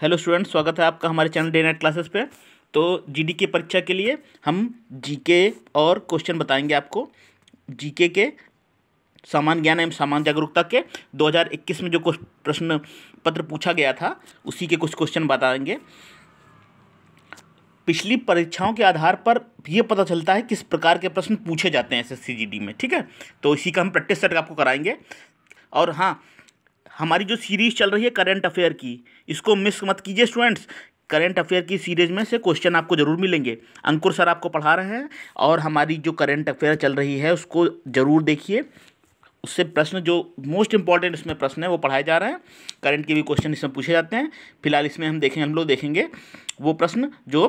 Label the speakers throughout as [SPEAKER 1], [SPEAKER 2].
[SPEAKER 1] Hello student स्वागत है आपका हमारे चैनल डे नाइट क्लासेस पे तो जीडी की परीक्षा के लिए हम जीके और क्वेश्चन बताएंगे आपको जीके के सामान्य ज्ञान एवं सामान्य जागरूकता के 2021 में जो कुछ प्रश्न पत्र पूछा गया था उसी के कुछ क्वेश्चन बताएंगे पिछली परीक्षाओं के आधार पर यह पता चलता है किस प्रकार के प्रश्न पूछे जाते हैं एस एस में ठीक है तो इसी का हम प्रैक्टिस सेट आपको कराएंगे और हाँ हमारी जो सीरीज चल रही है करंट अफेयर की इसको मिस मत कीजिए स्टूडेंट्स करंट अफेयर की सीरीज में से क्वेश्चन आपको जरूर मिलेंगे अंकुर सर आपको पढ़ा रहे हैं और हमारी जो करंट अफेयर चल रही है उसको जरूर देखिए उससे प्रश्न जो मोस्ट इंपॉर्टेंट इसमें प्रश्न है वो पढ़ाए जा रहे हैं करंट के भी क्वेश्चन इसमें पूछे जाते हैं फिलहाल इसमें हम देखेंगे हम लोग देखेंगे वो प्रश्न जो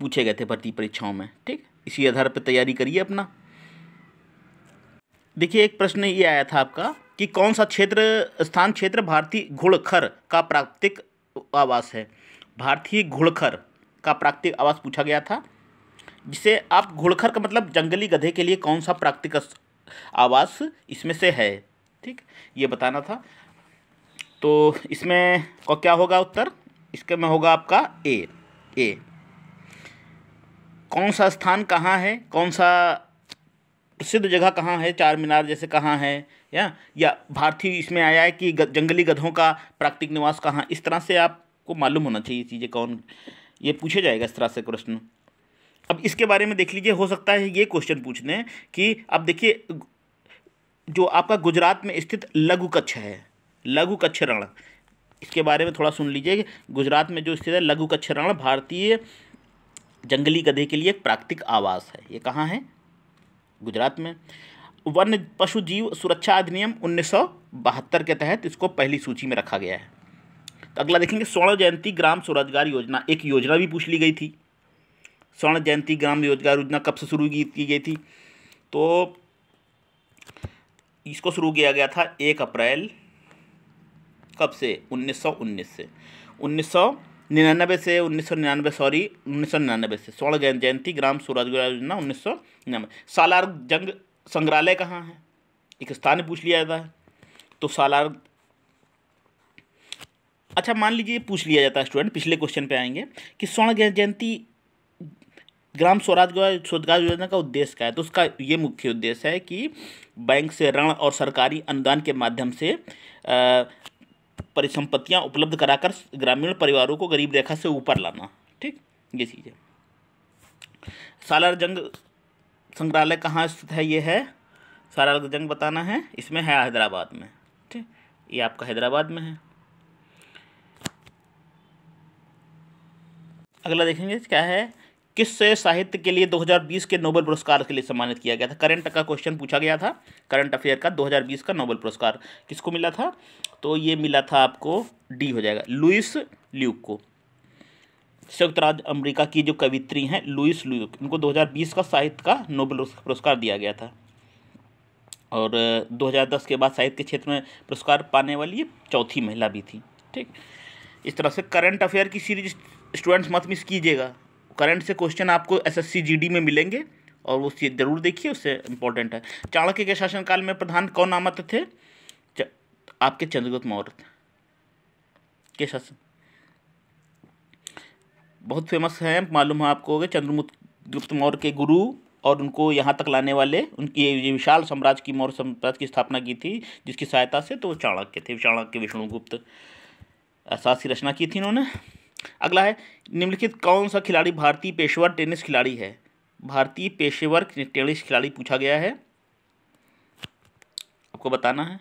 [SPEAKER 1] पूछे गए थे भर्ती परीक्षाओं में ठीक इसी आधार पर तैयारी करिए अपना देखिए एक प्रश्न ये आया था आपका कि कौन सा क्षेत्र स्थान क्षेत्र भारतीय घुड़खर का प्राकृतिक आवास है भारतीय घुड़खर का प्राकृतिक आवास पूछा गया था जिसे आप घुड़खर का मतलब जंगली गधे के लिए कौन सा प्राकृतिक आवास इसमें से है ठीक ये बताना था तो इसमें और क्या होगा उत्तर इसके में होगा आपका ए ए कौन सा स्थान कहाँ है कौन सा प्रसिद्ध जगह कहाँ है चार मीनार जैसे कहाँ है या या भारतीय इसमें आया है कि जंगली गधों का प्राकृतिक निवास कहाँ इस तरह से आपको मालूम होना चाहिए चीज़ें कौन ये पूछे जाएगा इस तरह से प्रश्न अब इसके बारे में देख लीजिए हो सकता है ये क्वेश्चन पूछ लें कि अब देखिए जो आपका गुजरात में स्थित लघु कच्छ है लघु कच्छ रण इसके बारे में थोड़ा सुन लीजिए गुजरात में जो स्थित है लघु कच्छ रण भारतीय जंगली गधे के लिए प्राकृतिक आवास है ये कहाँ है गुजरात में वन्य पशु जीव सुरक्षा अधिनियम उन्नीस के तहत इसको पहली सूची में रखा गया है तो अगला देखेंगे स्वर्ण जयंती ग्राम स्वरोजगार योजना एक योजना भी पूछ ली गई थी स्वर्ण जयंती ग्राम रोजगार योजना कब से शुरू की गई थी तो इसको शुरू किया गया था एक अप्रैल कब से 1919 से 1999 से 1999 सॉरी 1999 से स्वर्ण जयंती ग्राम स्वरोजगार योजना उन्नीस सौ सालार जंग संग्रहालय कहाँ है एक स्थान पूछ लिया जाता है तो सालार अच्छा मान लीजिए पूछ लिया जाता है स्टूडेंट पिछले क्वेश्चन पे आएंगे कि स्वर्ण जयंती ग्राम स्वराज स्वरोजगार योजना का उद्देश्य क्या है तो उसका ये मुख्य उद्देश्य है कि बैंक से ऋण और सरकारी अनुदान के माध्यम से परिसंपत्तियां उपलब्ध कराकर ग्रामीण परिवारों को गरीब रेखा से ऊपर लाना ठीक ये चीज़ है सालार जंग संग्रहालय कहाँ स्थित है ये है सारा जंग बताना है इसमें है हैदराबाद में ठीक ये आपका हैदराबाद में है अगला देखेंगे क्या है किससे साहित्य के लिए 2020 के नोबेल पुरस्कार के लिए सम्मानित किया गया था करंट का क्वेश्चन पूछा गया था करंट अफेयर का 2020 का नोबेल पुरस्कार किसको मिला था तो ये मिला था आपको डी हो जाएगा लुइस ल्यूक को संयुक्त राज्य अमेरिका की जो कवित्री हैं लुइस लुक इनको 2020 का साहित्य का नोबल पुरस्कार दिया गया था और 2010 के बाद साहित्य के क्षेत्र में पुरस्कार पाने वाली ये चौथी महिला भी थी ठीक इस तरह से करंट अफेयर की सीरीज स्टूडेंट्स मत मिस कीजिएगा करंट से क्वेश्चन आपको एस एस में मिलेंगे और वो जरूर देखिए उससे इम्पोर्टेंट है चाणक्य के शासनकाल में प्रधान कौन नामत थे आपके चंद्रगुप्त मौर्य के शासन बहुत फेमस हैं मालूम है आपको कि चंद्रगुप्त गुप्त मौर्य के गुरु और उनको यहाँ तक लाने वाले उनकी ये विशाल साम्राज्य की मौर्य साम्राज्य की स्थापना की थी जिसकी सहायता से तो वो चाणक्य थे चाणक्य विष्णुगुप्त असास की रचना की थी इन्होंने अगला है निम्नलिखित कौन सा खिलाड़ी भारतीय पेशेवर टेनिस खिलाड़ी है भारतीय पेशेवर टेनिस खिलाड़ी पूछा गया है आपको बताना है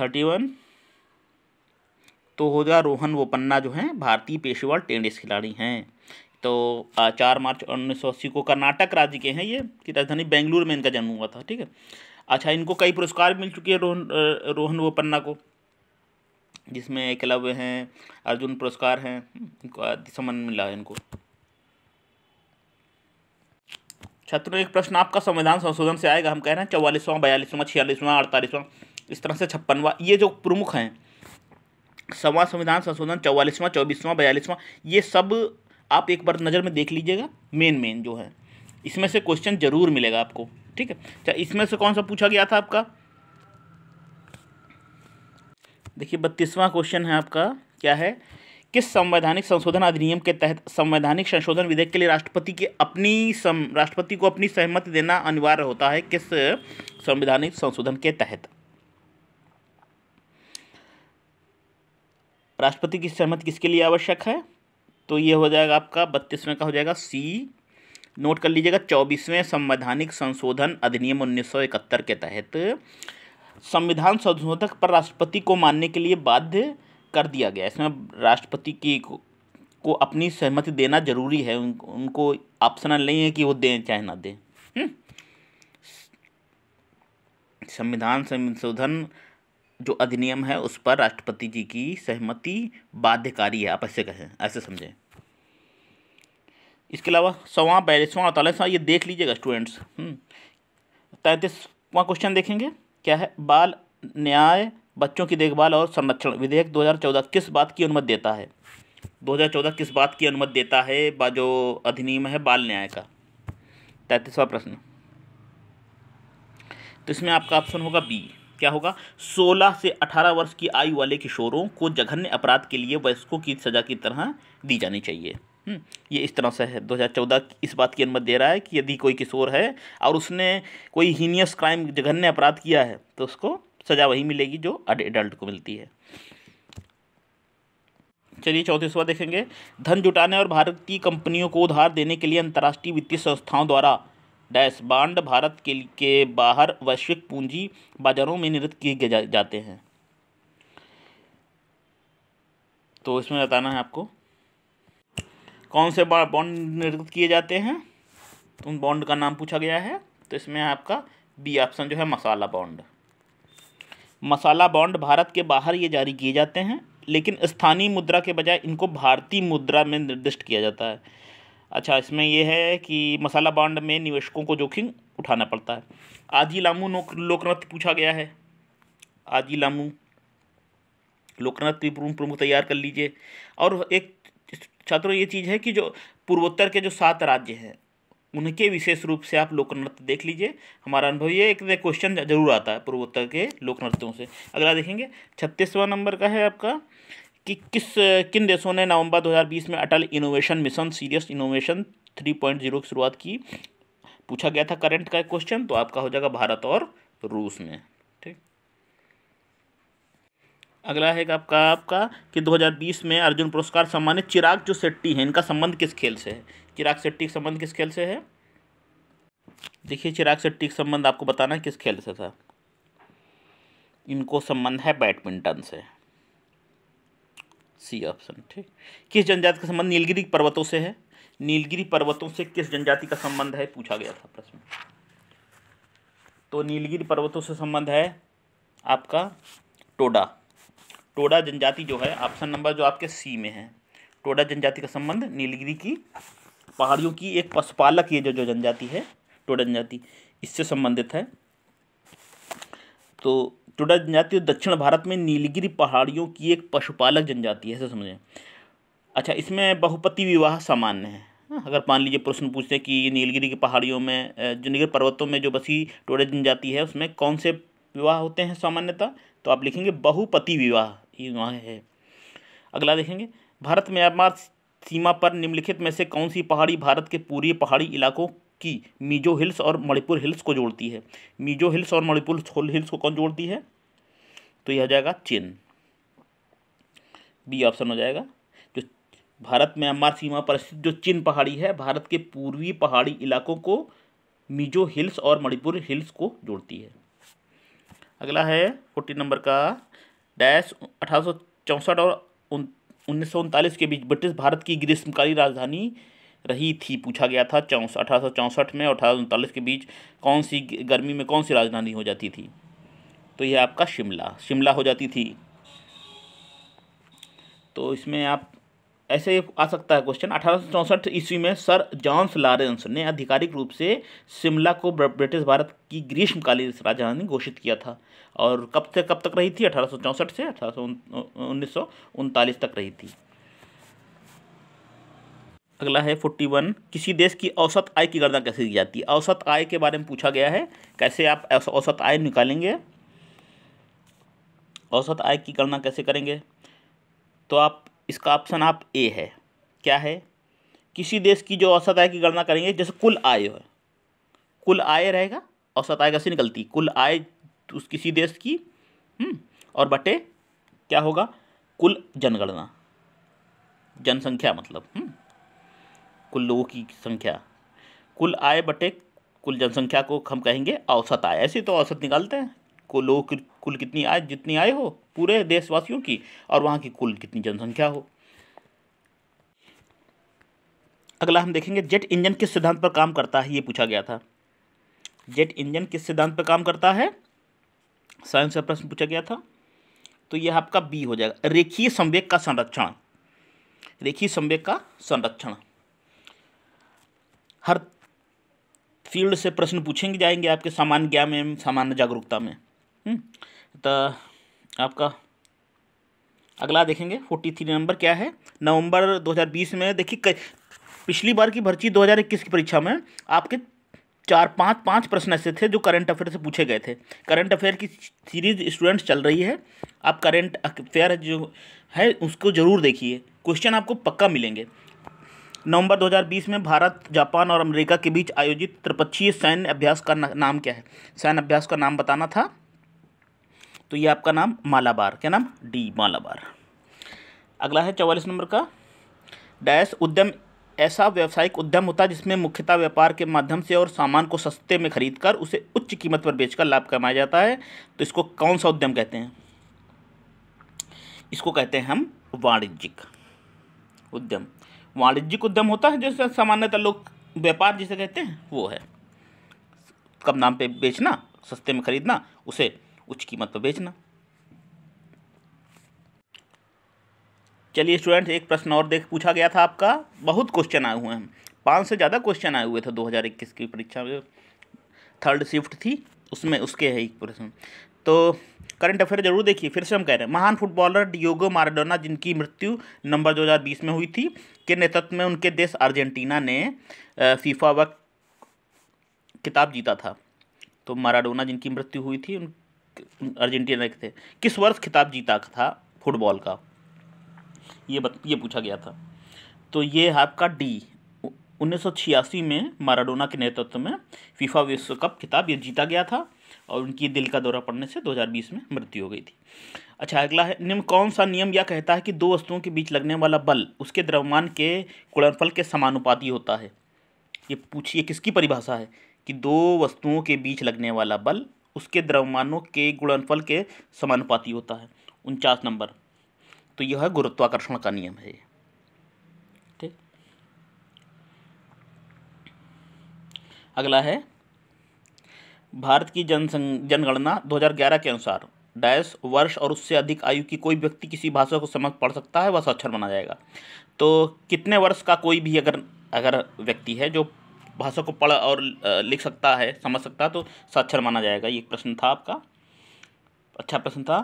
[SPEAKER 1] थर्टी वन तो हो गया रोहन बोपन्ना जो हैं भारतीय पेशेवर टेनिस खिलाड़ी हैं तो चार मार्च उन्नीस सौ अस्सी को कर्नाटक राज्य के हैं ये कि राजधानी बेंगलुरु में इनका जन्म हुआ था ठीक है अच्छा इनको कई पुरस्कार मिल चुके हैं रोहन रोहन बोपन्ना को जिसमें एकलव्य हैं अर्जुन पुरस्कार हैं इनको समन मिला इनको छत्र एक प्रश्न आपका संविधान संशोधन से आएगा हम कह रहे हैं चौवालीसवां बयालीसवां छियालीसवां अड़तालीसवां इस तरह से छप्पनवा ये जो प्रमुख हैं सवा संविधान संशोधन चौवालीसवां चौबीसवां बयालीसवां ये सब आप एक बार नज़र में देख लीजिएगा मेन मेन जो है इसमें से क्वेश्चन जरूर मिलेगा आपको ठीक है अच्छा इसमें से कौन सा पूछा गया था आपका देखिए बत्तीसवां क्वेश्चन है आपका क्या है किस संवैधानिक संशोधन अधिनियम के तहत संवैधानिक संशोधन विधेयक के लिए राष्ट्रपति के अपनी सम राष्ट्रपति को अपनी सहमति देना अनिवार्य होता है किस संवैधानिक संशोधन के तहत राष्ट्रपति की सहमति किसके लिए आवश्यक है तो ये हो जाएगा आपका बत्तीसवें का हो जाएगा सी नोट कर लीजिएगा चौबीसवें संवैधानिक संशोधन अधिनियम उन्नीस के तहत संविधान संशोधक पर राष्ट्रपति को मानने के लिए बाध्य कर दिया गया इसमें राष्ट्रपति की को, को अपनी सहमति देना जरूरी है उन, उनको ऑप्शनल नहीं है कि वो दें चाहे ना दें हम्म। संविधान संशोधन जो अधिनियम है उस पर राष्ट्रपति जी की सहमति बाध्यकारी है आप ऐसे कहें ऐसे समझें इसके अलावा सवा बयालीसवां अड़तालीसवां ये देख लीजिएगा स्टूडेंट्स हम्म। तैंतीसवां क्वेश्चन देखेंगे क्या है बाल न्याय बच्चों की देखभाल और संरक्षण विधेयक 2014 किस बात की अनुमति देता है 2014 किस बात की अनुमति देता है बा जो अधिनियम है बाल न्याय का तैंतीसवा प्रश्न तो इसमें आपका ऑप्शन होगा बी क्या होगा 16 से 18 वर्ष की आयु वाले किशोरों को जघन्य अपराध के लिए वयस्कों की सज़ा की तरह दी जानी चाहिए हम्म, ये इस तरह से है 2014 इस बात की अनुमति दे रहा है कि यदि कोई किशोर है और उसने कोई हीनियस क्राइम जघन्य अपराध किया है तो उसको सज़ा वही मिलेगी जो एडल्ट को मिलती है चलिए सवाल देखेंगे धन जुटाने और भारतीय कंपनियों को उधार देने के लिए अंतर्राष्ट्रीय वित्तीय संस्थाओं द्वारा डैश बांड भारत के, के बाहर वैश्विक पूंजी बाजारों में निर्मित किए जा, जाते हैं तो इसमें बताना है आपको कौन से बॉन्ड निर्गत किए जाते हैं तो उन बॉन्ड का नाम पूछा गया है तो इसमें आपका बी ऑप्शन जो है मसाला बॉन्ड मसाला बॉन्ड भारत के बाहर ये जारी किए जाते हैं लेकिन स्थानीय मुद्रा के बजाय इनको भारतीय मुद्रा में निर्दिष्ट किया जाता है अच्छा इसमें यह है कि मसाला बांड में निवेशकों को जोखिम उठाना पड़ता है आदि लामू लोकनृत्य पूछा गया है आदि लामू लोकनृत्य प्रमुख तैयार कर लीजिए और एक छात्रों ये चीज़ है कि जो पूर्वोत्तर के जो सात राज्य हैं उनके विशेष रूप से आप लोक नृत्य देख लीजिए हमारा अनुभव ये एक क्वेश्चन जरूर आता है पूर्वोत्तर के लोक नृत्यों से अगला देखेंगे छत्तीसवां नंबर का है आपका कि किस किन देशों ने नवंबर 2020 में Atal innovation mission serious innovation 3.0 की शुरुआत की पूछा गया था करंट का क्वेश्चन तो आपका हो जाएगा भारत और रूस में ठीक अगला है आपका आपका कि 2020 में अर्जुन पुरस्कार सम्मानित चिराग जो शेट्टी है इनका संबंध किस खेल से है चिराग सेट्टी का संबंध किस खेल से है देखिए चिराग सेट्टी का संबंध आपको बताना किस खेल से था इनको संबंध है बैडमिंटन से सी ऑप्शन ठीक किस जनजाति का संबंध नीलगिरी पर्वतों से है नीलगिरी पर्वतों से किस जनजाति का संबंध है पूछा गया था प्रश्न तो नीलगिरी पर्वतों से संबंध है आपका टोडा टोडा जनजाति जो है ऑप्शन नंबर जो आपके सी में है टोडा जनजाति का संबंध नीलगिरी की पहाड़ियों की एक पशुपालक ये जो जो जनजाति है टोडा जनजाति इससे संबंधित है तो टोडा जनजाति दक्षिण भारत में नीलगिरी पहाड़ियों की एक पशुपालक जनजाति है ऐसे समझें अच्छा इसमें बहुपति विवाह सामान्य है हाँ, अगर मान लीजिए प्रश्न पूछते हैं कि नीलगिरी की पहाड़ियों में जो नीलगिरी पर्वतों में जो बसी टोडा जनजाति है उसमें कौन से विवाह होते हैं सामान्यता तो आप लिखेंगे बहुपति विवाह ये वहाँ है अगला देखेंगे भारत म्यांमार सीमा पर निम्नलिखित में से कौन सी पहाड़ी भारत के पूर्वी पहाड़ी इलाकों की मिजो हिल्स और मणिपुर हिल्स को जोड़ती है मिजो हिल्स और मणिपुर हिल्स को कौन जोड़ती है तो यह जाएगा चीन बी ऑप्शन हो जाएगा जो भारत म्यांमार सीमा पर स्थित जो चीन पहाड़ी है भारत के पूर्वी पहाड़ी इलाकों को मिजो हिल्स और मणिपुर हिल्स को जोड़ती है अगला है फोर्टीन नंबर का डैश अठारह और उन्नीस के बीच ब्रिटिश भारत की ग्रीष्मकालीन राजधानी रही थी पूछा गया था चौंस अठारह में और अठारह के बीच कौन सी गर्मी में कौन सी राजधानी हो जाती थी तो यह आपका शिमला शिमला हो जाती थी तो इसमें आप ऐसे आ सकता है क्वेश्चन अठारह ईस्वी में सर जॉन्स लॉरेंस ने आधिकारिक रूप से शिमला को ब्रिटिश भारत की ग्रीष्मकालीन राजधानी घोषित किया था और कब से कब तक रही थी अठारह से अठारह उन्नीस तक रही थी अगला है फोर्टी वन किसी देश की औसत आय की गणना कैसे की जाती है औसत आय के बारे में पूछा गया है कैसे आप औसत आय निकालेंगे औसत आय की गणना कैसे करेंगे तो आप इसका ऑप्शन आप ए है क्या है किसी देश की जो औसत आय की गणना करेंगे जैसे कुल आय है कुल आय रहेगा औसत आय कैसे निकलती कुल आय उस किसी देश की हुँ? हम्म, और बटे क्या होगा कुल जनगणना जनसंख्या मतलब हुँ? हम्म। कुल लोगों की संख्या कुल आय बटे कुल जनसंख्या को हम कहेंगे औसत आय ऐसे तो औसत निकालते हैं कुल लोगों की कुल कितनी आय जितनी आय हो पूरे देशवासियों की और वहाँ की कुल कितनी जनसंख्या हो अगला हम देखेंगे जेट इंजन किस सिद्धांत पर काम करता है ये पूछा गया था जेट इंजन किस सिद्धांत पर काम करता है साइंस का प्रश्न पूछा गया था तो यह आपका बी हो जाएगा रेखीय संवेग का संरक्षण रेखीय संवेग का संरक्षण हर फील्ड से प्रश्न पूछेंगे जाएंगे आपके सामान्य ज्ञान में सामान्य जागरूकता में हम्म, तो आपका अगला देखेंगे फोर्टी थ्री नंबर क्या है नवंबर 2020 में देखिए पिछली बार की भर्ती 2021 की परीक्षा में आपके चार पाँच पाँच प्रश्न ऐसे थे जो करंट अफेयर से पूछे गए थे करंट अफेयर की सीरीज स्टूडेंट्स चल रही है आप करंट अफेयर जो है उसको ज़रूर देखिए क्वेश्चन आपको पक्का मिलेंगे नवंबर 2020 में भारत जापान और अमेरिका के बीच आयोजित त्रिपक्षीय सैन्य अभ्यास का नाम क्या है सैन्य अभ्यास का नाम बताना था तो ये आपका नाम मालाबार क्या नाम डी मालाबार अगला है चौवालीस नंबर का डैश उद्यम ऐसा व्यावसायिक उद्यम होता है जिसमें मुख्यतः व्यापार के माध्यम से और सामान को सस्ते में खरीदकर उसे उच्च कीमत पर बेचकर लाभ कमाया जाता है तो इसको कौन सा उद्यम कहते हैं इसको कहते हैं हम वाणिज्यिक उद्यम वाणिज्यिक उद्यम होता है जैसे सामान्यतः लोग व्यापार जिसे कहते हैं वो है कम दाम पे बेचना सस्ते में खरीदना उसे उच्च कीमत पर बेचना चलिए स्टूडेंट एक प्रश्न और देख पूछा गया था आपका बहुत क्वेश्चन आए हुए हैं पाँच से ज़्यादा क्वेश्चन आए हुए थे 2021 की परीक्षा में थर्ड शिफ्ट थी उसमें उसके है एक प्रश्न तो करंट अफेयर जरूर देखिए फिर से हम कह रहे हैं महान फुटबॉलर डियोगो माराडोना जिनकी मृत्यु नंबर 2020 में हुई थी के नेतृत्व में उनके देश अर्जेंटीना ने फीफा वक़्त किताब जीता था तो माराडोना जिनकी मृत्यु हुई थी उन अर्जेंटीना के थे किस वर्ष खिताब जीता था फुटबॉल का ये बत, ये पूछा गया था तो ये है आपका डी उन्नीस में माराडोना के नेतृत्व में फीफा विश्व कप खिताब ये जीता गया था और उनकी दिल का दौरा पड़ने से 2020 में मृत्यु हो गई थी अच्छा अगला है निम्न कौन सा नियम यह कहता है कि दो वस्तुओं के बीच लगने वाला बल उसके द्रव्यमान के गुणनफल के समानुपाती होता है ये पूछिए किसकी परिभाषा है कि दो वस्तुओं के बीच लगने वाला बल उसके द्रव्यमानों के गुणनफल के समानुपाती होता है उनचास नंबर तो यह है गुरुत्वाकर्षण का नियम है ठीक अगला है भारत की जनसं जनगणना 2011 के अनुसार डैश वर्ष और उससे अधिक आयु की कोई व्यक्ति किसी भाषा को समझ पढ़ सकता है वह साक्षर माना जाएगा तो कितने वर्ष का कोई भी अगर अगर व्यक्ति है जो भाषा को पढ़ और लिख सकता है समझ सकता है तो साक्षर माना जाएगा ये प्रश्न था आपका अच्छा प्रश्न था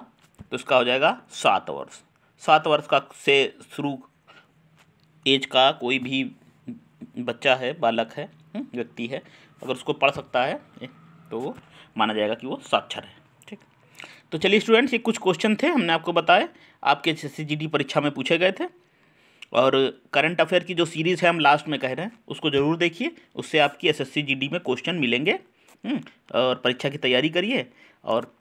[SPEAKER 1] तो इसका हो जाएगा सात वर्ष सात वर्ष का से शुरू एज का कोई भी बच्चा है बालक है हम्म, व्यक्ति है अगर उसको पढ़ सकता है तो वो माना जाएगा कि वो साक्षर है ठीक तो चलिए स्टूडेंट्स ये कुछ क्वेश्चन थे हमने आपको बताए आपके एस परीक्षा में पूछे गए थे और करंट अफेयर की जो सीरीज़ है हम लास्ट में कह रहे हैं उसको ज़रूर देखिए उससे आपकी एस एस में क्वेश्चन मिलेंगे हम्म, और परीक्षा की तैयारी करिए और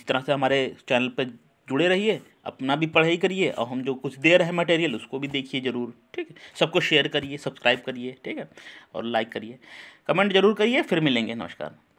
[SPEAKER 1] इस तरह से हमारे चैनल पर जुड़े रहिए अपना भी पढ़ाई करिए और हम जो कुछ दे रहे हैं मटेरियल उसको भी देखिए ज़रूर ठीक है सबको शेयर करिए सब्सक्राइब करिए ठीक है और लाइक करिए कमेंट जरूर करिए फिर मिलेंगे नमस्कार